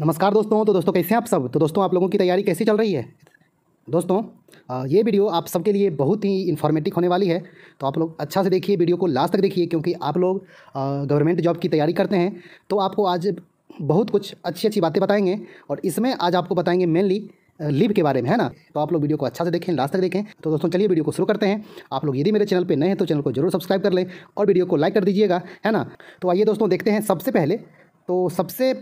नमस्कार दोस्तों तो दोस्तों कैसे हैं आप सब तो दोस्तों आप लोगों की तैयारी कैसी चल रही है दोस्तों ये वीडियो आप सबके लिए बहुत ही इन्फॉर्मेटिव होने वाली है तो आप लोग अच्छा से देखिए वीडियो को लास्ट तक देखिए क्योंकि आप लोग गवर्नमेंट जॉब की तैयारी करते हैं तो आपको आज बहुत कुछ अच्छी अच्छी बातें बताएंगे और इसमें आज आपको बताएंगे मेनली लिव के बारे में है ना तो आप लोग वीडियो को अच्छा से देखें लास्ट तक देखें तो दोस्तों चलिए वीडियो को शुरू करते हैं आप लोग यदि मेरे चैनल पर नए हैं तो चैनल को जरूर सब्सक्राइब कर लें और वीडियो को लाइक कर दीजिएगा है ना तो आइए दोस्तों देखते हैं सबसे पहले तो सबसे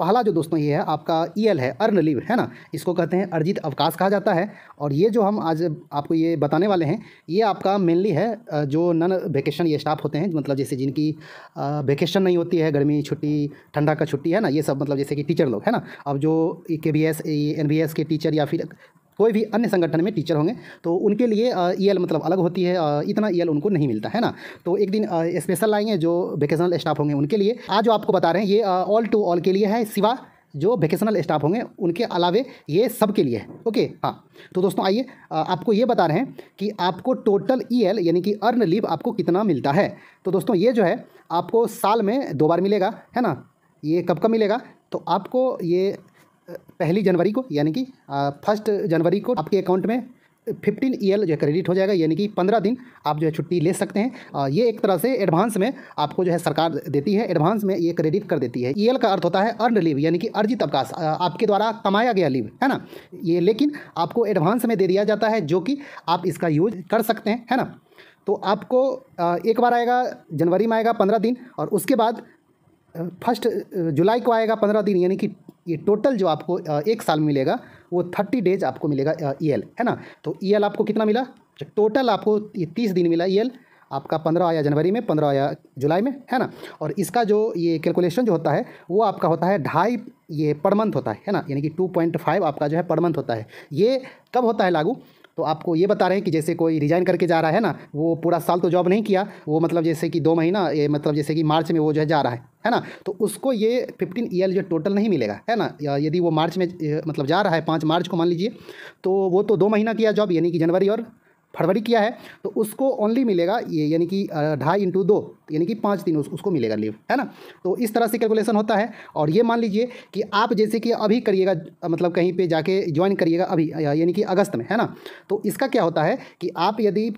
पहला जो दोस्तों ये है आपका ई e एल है अर्न लिव है ना इसको कहते हैं अर्जित अवकाश कहा जाता है और ये जो हम आज आपको ये बताने वाले हैं ये आपका मेनली है जो नन वेकेशन ये स्टाफ होते हैं मतलब जैसे जिनकी वेकेशन नहीं होती है गर्मी छुट्टी ठंडा का छुट्टी है ना ये सब मतलब जैसे कि टीचर लोग है ना अब जो e e के B S N B S के टीचर या फिर कोई भी अन्य संगठन में टीचर होंगे तो उनके लिए ई एल e मतलब अलग होती है इतना ई e एल उनको नहीं मिलता है ना तो एक दिन स्पेशल लाएंगे जो वेकेशनल स्टाफ होंगे उनके लिए आज जो आपको बता रहे हैं ये ऑल टू ऑल के लिए है सिवा जो वेकेशनल स्टाफ होंगे उनके अलावे ये सब के लिए है ओके हाँ तो दोस्तों आइए आपको ये बता रहे हैं कि आपको टोटल ई एल यानी कि अर्न लीव आपको कितना मिलता है तो दोस्तों ये जो है आपको साल में दो बार मिलेगा है ना ये कब कब मिलेगा तो आपको ये पहली जनवरी को यानी कि फर्स्ट जनवरी को आपके अकाउंट में फिफ्टीन ई जो है क्रेडिट हो जाएगा यानी कि पंद्रह दिन आप जो है छुट्टी ले सकते हैं ये एक तरह से एडवांस में आपको जो है सरकार देती है एडवांस में ये क्रेडिट कर देती है ई का अर्थ होता है अर्न लीव यानी कि अर्जित अवकाश आपके द्वारा कमाया गया लीव है ना ये लेकिन आपको एडवांस में दे दिया जाता है जो कि आप इसका यूज कर सकते हैं है ना तो आपको एक बार आएगा जनवरी में आएगा पंद्रह दिन और उसके बाद फर्स्ट जुलाई को आएगा पंद्रह दिन यानी कि ये टोटल जो आपको एक साल मिलेगा वो थर्टी डेज आपको मिलेगा ई एल e है ना तो ई e एल आपको कितना मिला टोटल तो आपको ये तीस दिन मिला ई e एल आपका पंद्रह आया जनवरी में पंद्रह आया जुलाई में है ना और इसका जो ये कैलकुलेशन जो होता है वो आपका होता है ढाई ये पर मंथ होता है है ना यानी कि टू पॉइंट फाइव आपका जो है पर मंथ होता है ये कब होता है लागू तो आपको ये बता रहे हैं कि जैसे कोई रिजाइन करके जा रहा है ना वो पूरा साल तो जॉब नहीं किया वो मतलब जैसे कि दो महीना ये मतलब जैसे कि मार्च में वो जो है जा रहा है है ना तो उसको ये फिफ्टीन ईयर e जो टोटल नहीं मिलेगा है ना यदि वो मार्च में मतलब जा रहा है पाँच मार्च को मान लीजिए तो वो तो दो महीना किया जॉब यानी कि जनवरी और फरवरी किया है तो उसको ओनली मिलेगा ये यानी कि ढाई इंटू दो यानी कि पाँच दिन उस, उसको मिलेगा लीव है ना तो इस तरह से कैलकुलेशन होता है और ये मान लीजिए कि आप जैसे कि अभी करिएगा मतलब कहीं पे जाके ज्वाइन करिएगा अभी यानी कि अगस्त में है ना तो इसका क्या होता है कि आप यदि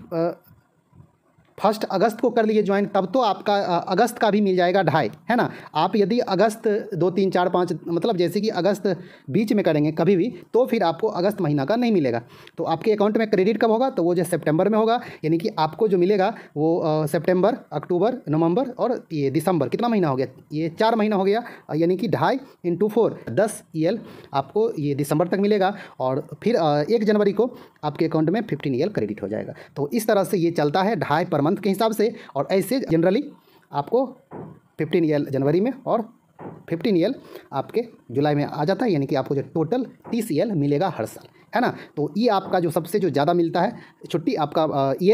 फर्स्ट अगस्त को कर लिए ज्वाइन तब तो आपका अगस्त का भी मिल जाएगा ढाई है ना आप यदि अगस्त दो तीन चार पाँच मतलब जैसे कि अगस्त बीच में करेंगे कभी भी तो फिर आपको अगस्त महीना का नहीं मिलेगा तो आपके अकाउंट में क्रेडिट कब होगा तो वो जो सेप्टेम्बर में होगा यानी कि आपको जो मिलेगा वो सेप्टेम्बर अक्टूबर नवम्बर और ये दिसंबर कितना महीना हो गया ये चार महीना हो गया यानी कि ढाई इंटू फोर दस ई e आपको ये दिसंबर तक मिलेगा और फिर एक जनवरी को आपके अकाउंट में फिफ्टीन ई क्रेडिट हो जाएगा तो इस तरह से ये चलता है ढाई पर मंथ के हिसाब से और ऐसे जनरली आपको फिफ्टीन ईयर जनवरी में और फिफ्टीन ईयल आपके जुलाई में आ जाता है यानी कि आपको जो टोटल तीस ईयल मिलेगा हर साल है ना तो ये आपका जो सबसे जो ज़्यादा मिलता है छुट्टी आपका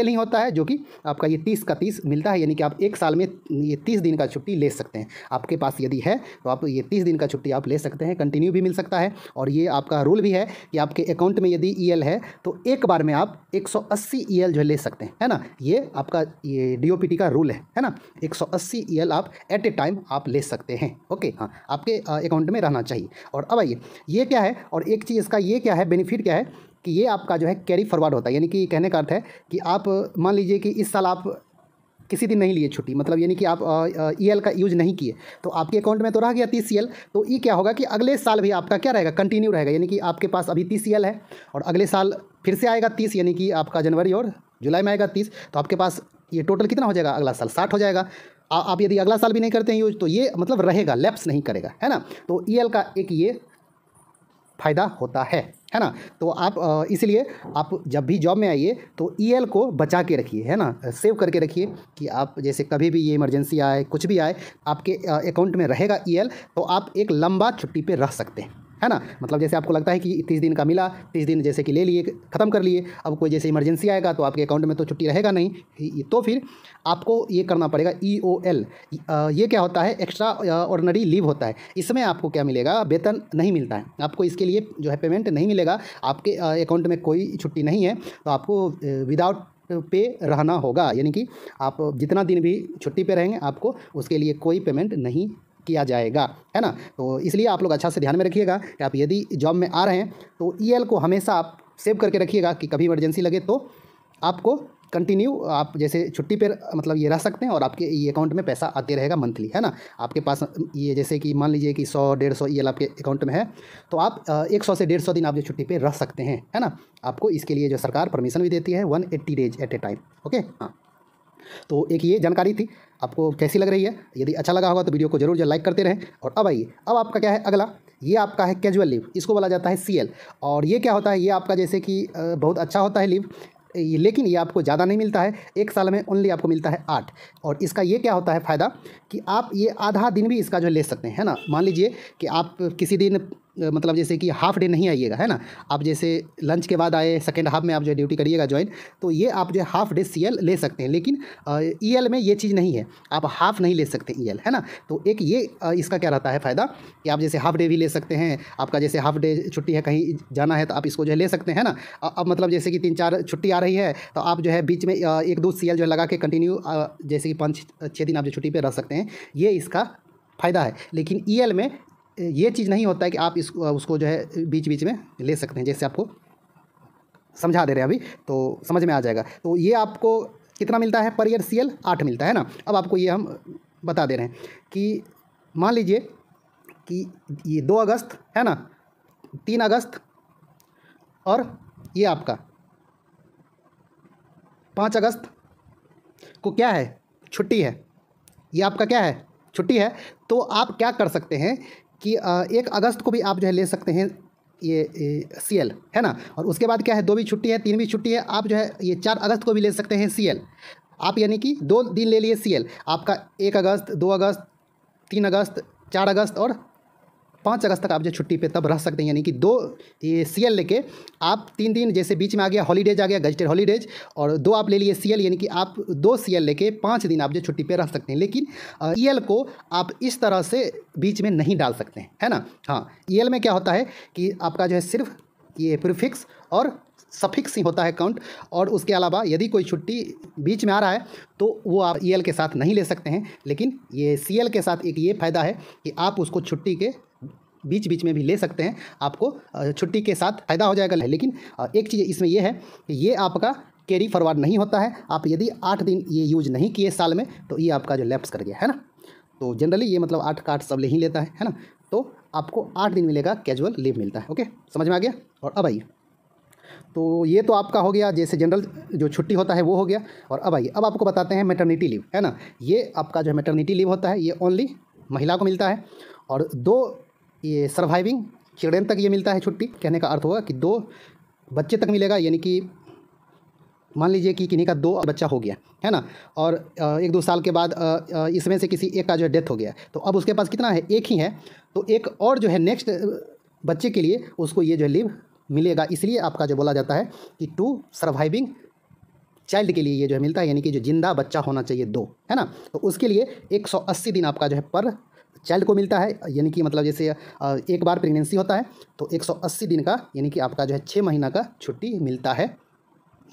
एल ही होता है जो कि आपका ये तीस का तीस मिलता है यानी कि आप एक साल में ये तीस दिन का छुट्टी ले सकते हैं आपके पास यदि है तो आप ये तीस दिन का छुट्टी आप ले सकते हैं कंटिन्यू भी मिल सकता है और ये आपका रूल भी है कि आपके अकाउंट में यदि ई e है तो एक बार में आप एक सौ e जो ले सकते हैं है ना ये आपका ये डी का रूल है है ना एक सौ e आप एट ए टाइम आप ले सकते हैं ओके हाँ आपके अकाउंट में रहना चाहिए और अब आइए ये क्या है और एक चीज़ इसका ये क्या है बेनिफिट क्या है कि ये आपका जो है कैरी फॉरवर्ड होता है यानी कि कहने का अर्थ है कि आप मान लीजिए कि इस साल आप किसी दिन नहीं लिए छुट्टी मतलब यानी कि आप ई एल e का यूज नहीं किए तो आपके अकाउंट में तो रह गया तीस ई e एल तो ये क्या होगा कि अगले साल भी आपका क्या रहेगा कंटिन्यू रहेगा यानी कि आपके पास अभी तीस ई e एल है और अगले साल फिर से आएगा तीस यानी कि आपका जनवरी और जुलाई में आएगा तीस तो आपके पास ये टोटल कितना हो जाएगा अगला साल साठ हो जाएगा आ, आप यदि अगला साल भी नहीं करते हैं यूज तो ये मतलब रहेगा लैप्स नहीं करेगा है ना तो ई e का एक ये फ़ायदा होता है है ना तो आप इसलिए आप जब भी जॉब में आइए तो एल e को बचा के रखिए है ना सेव करके रखिए कि आप जैसे कभी भी ये इमरजेंसी आए कुछ भी आए आपके अकाउंट में रहेगा एल e तो आप एक लंबा छुट्टी पे रह सकते हैं है ना मतलब जैसे आपको लगता है कि तीस दिन का मिला तीस दिन जैसे कि ले लिए ख़त्म कर लिए अब कोई जैसे इमरजेंसी आएगा तो आपके अकाउंट में तो छुट्टी रहेगा नहीं तो फिर आपको ये करना पड़ेगा ई ओ एल ये क्या होता है एक्स्ट्रा ऑर्डनरी लीव होता है इसमें आपको क्या मिलेगा वेतन नहीं मिलता है आपको इसके लिए जो है पेमेंट नहीं मिलेगा आपके अकाउंट में कोई छुट्टी नहीं है तो आपको विदाउट पे रहना होगा यानी कि आप जितना दिन भी छुट्टी पे रहेंगे आपको उसके लिए कोई पेमेंट नहीं किया जाएगा है ना तो इसलिए आप लोग अच्छा से ध्यान में रखिएगा कि आप यदि जॉब में आ रहे हैं तो ई e को हमेशा आप सेव करके रखिएगा कि कभी इमरजेंसी लगे तो आपको कंटिन्यू आप जैसे छुट्टी पर मतलब ये रह सकते हैं और आपके ये अकाउंट में पैसा आते रहेगा मंथली है ना आपके पास ये जैसे कि मान लीजिए कि सौ डेढ़ सौ ई e आपके अकाउंट में है तो आप एक सौ से डेढ़ सौ दिन आप जो छुट्टी पे रह सकते हैं है ना आपको इसके लिए जो सरकार परमिशन भी देती है one eighty days at a time okay हाँ तो एक ये जानकारी थी आपको कैसी लग रही है यदि अच्छा लगा होगा तो वीडियो को जरूर लाइक करते रहें और अब आइए अब आपका क्या है अगला ये आपका है कैजुअल लीव इसको बोला जाता है सी और ये क्या होता है ये आपका जैसे कि बहुत अच्छा होता है लीव लेकिन ये आपको ज़्यादा नहीं मिलता है एक साल में ओनली आपको मिलता है आठ और इसका ये क्या होता है फ़ायदा कि आप ये आधा दिन भी इसका जो ले सकते हैं है ना मान लीजिए कि आप किसी दिन मतलब जैसे कि हाफ डे नहीं आइएगा है ना आप जैसे लंच के बाद आए सेकेंड हाफ में आप जो ड्यूटी करिएगा ज्वाइन तो ये आप जो हाफ डे सी ले सकते हैं लेकिन ई e में ये चीज़ नहीं है आप हाफ नहीं ले सकते ई e है ना तो एक ये इसका क्या रहता है फ़ायदा कि आप जैसे हाफ डे भी ले सकते हैं आपका जैसे हाफ डे छुट्टी है कहीं जाना है तो आप इसको जो है ले सकते हैं ना अब मतलब जैसे कि तीन चार छुट्टी आ रही है तो आप जो है बीच में एक दो सी जो है लगा के कंटिन्यू जैसे कि पाँच छः दिन आप जो छुट्टी पर रह सकते हैं ये इसका फ़ायदा है लेकिन ई e में ये चीज़ नहीं होता है कि आप इस उसको जो है बीच बीच में ले सकते हैं जैसे आपको समझा दे रहे हैं अभी तो समझ में आ जाएगा तो ये आपको कितना मिलता है पर ईयर सी एल आठ मिलता है ना अब आपको ये हम बता दे रहे हैं कि मान लीजिए कि ये दो अगस्त है ना तीन अगस्त और ये आपका पाँच अगस्त को क्या है छुट्टी है ये आपका क्या है छुट्टी है तो आप क्या कर सकते हैं कि एक अगस्त को भी आप जो है ले सकते हैं ये सी एल है ना और उसके बाद क्या है दो भी छुट्टी है तीन भी छुट्टी है आप जो है ये चार अगस्त को भी ले सकते हैं सी एल आप यानी कि दो दिन ले लिए सी एल आपका एक अगस्त दो अगस्त तीन अगस्त चार अगस्त और पाँच अगस्त तक आप जो छुट्टी पे तब रह सकते हैं यानी कि दो ये सी एल लेके आप तीन दिन जैसे बीच में आ गया हॉलीडेज आ गया गजटेड हॉलीडेज और दो आप ले लिए सी एल यानी कि आप दो सी एल लेके पाँच दिन आप जो छुट्टी पे रह सकते हैं लेकिन ई एल e को आप इस तरह से बीच में नहीं डाल सकते हैं है ना हाँ ई e एल में क्या होता है कि आपका जो है सिर्फ ये प्रिफिक्स और सफिक्स ही होता है काउंट और उसके अलावा यदि कोई छुट्टी बीच में आ रहा है तो वो आप ई e के साथ नहीं ले सकते हैं लेकिन ये सी के साथ एक ये फ़ायदा है कि आप उसको छुट्टी के बीच बीच में भी ले सकते हैं आपको छुट्टी के साथ फ़ायदा हो जाएगा लेकिन एक चीज़ इसमें यह है कि ये आपका कैरी फॉरवर्ड नहीं होता है आप यदि आठ दिन ये यूज नहीं किए साल में तो ये आपका जो लैप्स कर गया है ना तो जनरली ये मतलब आठ का सब ले ही लेता है है ना तो आपको आठ दिन मिलेगा कैजुअल लीव मिलता है ओके समझ में आ गया और अब आइए तो ये तो आपका हो गया जैसे जनरल जो छुट्टी होता है वो हो गया और अब आइए अब आपको बताते हैं मेटर्निटी लीव है ना ये आपका जो मेटर्निटी लीव होता है ये ओनली महिला को मिलता है और दो ये सर्वाइविंग चिल्ड्रेन तक ये मिलता है छुट्टी कहने का अर्थ होगा कि दो बच्चे तक मिलेगा यानी कि मान लीजिए कि किन्हीं का दो बच्चा हो गया है ना और एक दो साल के बाद इसमें से किसी एक का जो है डेथ हो गया तो अब उसके पास कितना है एक ही है तो एक और जो है नेक्स्ट बच्चे के लिए उसको ये जो है लीव मिलेगा इसलिए आपका जो बोला जाता है कि टू सर्वाइविंग चाइल्ड के लिए ये जो है मिलता है यानी कि जो जिंदा बच्चा होना चाहिए दो है ना तो उसके लिए 180 दिन आपका जो है पर चाइल्ड को मिलता है यानी कि मतलब जैसे एक बार प्रेगनेंसी होता है तो 180 दिन का यानी कि आपका जो है छः महीना का छुट्टी मिलता है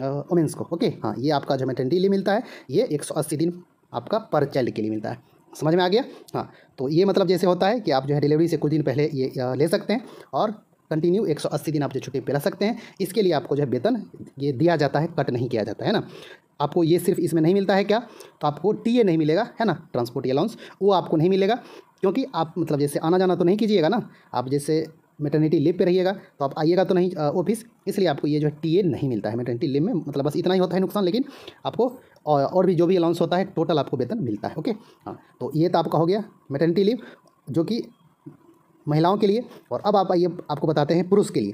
वुमेंस को ओके हाँ ये आपका जो मेटर्निटी लिए मिलता है ये 180 दिन आपका पर चाइल्ड के लिए मिलता है समझ में आ गया हाँ तो ये मतलब जैसे होता है कि आप जो है डिलीवरी से कुछ दिन पहले ये ले सकते हैं और कंटिन्यू 180 दिन आप जो छुट्टी पे रह सकते हैं इसके लिए आपको जो है वेतन ये दिया जाता है कट नहीं किया जाता है ना आपको ये सिर्फ इसमें नहीं मिलता है क्या तो आपको टीए नहीं मिलेगा है ना ट्रांसपोर्ट अलाउंस वो आपको नहीं मिलेगा क्योंकि आप मतलब जैसे आना जाना तो नहीं कीजिएगा ना आप जैसे मेटर्निटी लीव पे रहिएगा तो आप आइएगा तो नहीं ऑफिस इसलिए आपको ये जो है ए नहीं मिलता है मेटर्निटी लीव में मतलब बस इतना ही होता है नुकसान लेकिन आपको और, भी जो भी अलाउंस होता है टोटल आपको वेतन मिलता है ओके हाँ तो ये तो आपका हो गया मेटर्निटी लीव जो कि महिलाओं के लिए और अब आप आइए आपको बताते हैं पुरुष के लिए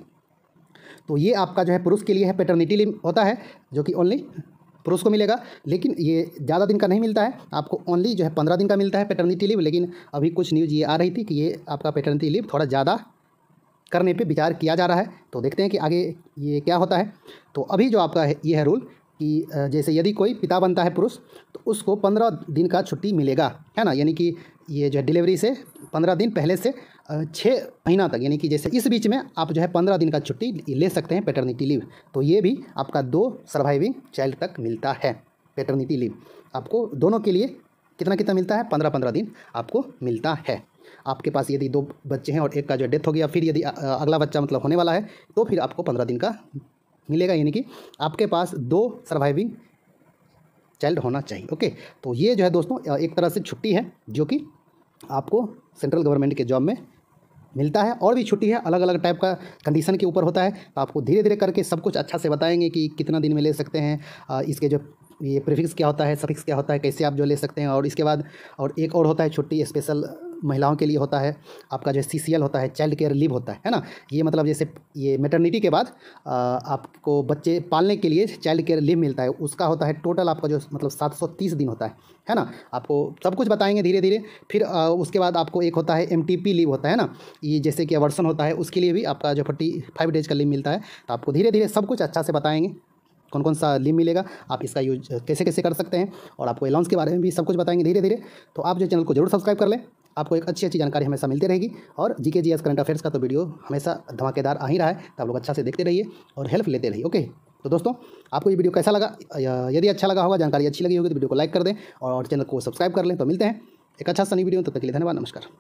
तो ये आपका जो है पुरुष के लिए है पेटर्निटी लीव होता है जो कि ओनली पुरुष को मिलेगा लेकिन ये ज़्यादा दिन का नहीं मिलता है आपको ओनली जो है पंद्रह दिन का मिलता है पेटर्निटी लीव लेकिन अभी कुछ न्यूज़ ये आ रही थी कि ये आपका पेटर्निटी लीव थोड़ा ज़्यादा करने पे विचार किया जा रहा है तो देखते हैं कि आगे ये क्या होता है तो अभी जो आपका है ये है रूल कि जैसे यदि कोई पिता बनता है पुरुष तो उसको पंद्रह दिन का छुट्टी मिलेगा है ना यानी कि ये जो है डिलीवरी से पंद्रह दिन पहले से छः महीना तक यानी कि जैसे इस बीच में आप जो है पंद्रह दिन का छुट्टी ले सकते हैं पेटर्निटी लीव तो ये भी आपका दो सर्वाइविंग चाइल्ड तक मिलता है पेटर्निटी लीव आपको दोनों के लिए कितना कितना मिलता है पंद्रह पंद्रह दिन आपको मिलता है आपके पास यदि दो बच्चे हैं और एक का जो डेथ हो गया फिर यदि अगला बच्चा मतलब होने वाला है तो फिर आपको पंद्रह दिन का मिलेगा यानी कि आपके पास दो सर्वाइविंग चाइल्ड होना चाहिए ओके तो ये जो है दोस्तों एक तरह से छुट्टी है जो कि आपको सेंट्रल गवर्नमेंट के जॉब में मिलता है और भी छुट्टी है अलग अलग टाइप का कंडीशन के ऊपर होता है तो आपको धीरे धीरे करके सब कुछ अच्छा से बताएंगे कि कितना दिन में ले सकते हैं इसके जो ये प्रीफिक्स क्या होता है सफिक्स क्या होता है कैसे आप जो ले सकते हैं और इसके बाद और एक और होता है छुट्टी स्पेशल महिलाओं के लिए होता है आपका जो सी सी एल होता है चाइल्ड केयर लीव होता है है ना ये मतलब जैसे ये मेटर्निटी के बाद आपको बच्चे पालने के लिए चाइल्ड केयर लीव मिलता है उसका होता है टोटल आपका जो मतलब सात सौ तीस दिन होता है है ना आपको सब कुछ बताएंगे धीरे धीरे फिर आ, उसके बाद आपको एक होता है एम टी पी लीव होता है ना ये जैसे कि अवर्सन होता है उसके लिए भी आपका जो फोर्टी फाइव डेज का लीव मिलता है तो आपको धीरे धीरे सब कुछ अच्छा से बताएंगे कौन कौन सा लिम मिलेगा आप इसका यूज कैसे कैसे कर सकते हैं और आपको अलाउंस के बारे में भी सब कुछ बताएंगे धीरे धीरे तो आप जो चैनल को जरूर सब्सक्राइब कर लें आपको एक अच्छी अच्छी जानकारी हमेशा मिलती रहेगी और जी के जी एस करंट अफेयर्स का तो वीडियो हमेशा धमाकेदार आ ही रहा है तो आप लोग अच्छा से देखते रहिए और हेल्प लेते रहिए ओके तो दोस्तों आपको ये वीडियो कैसा लगा यदि अच्छा लगा होगा जानकारी अच्छी लगी होगी तो वीडियो को लाइक कर दें और चैनल को सब्सक्राइब कर लें तो मिलते हैं एक अच्छा सनी वीडियो तब तक के लिए धन्यवाद नमस्कार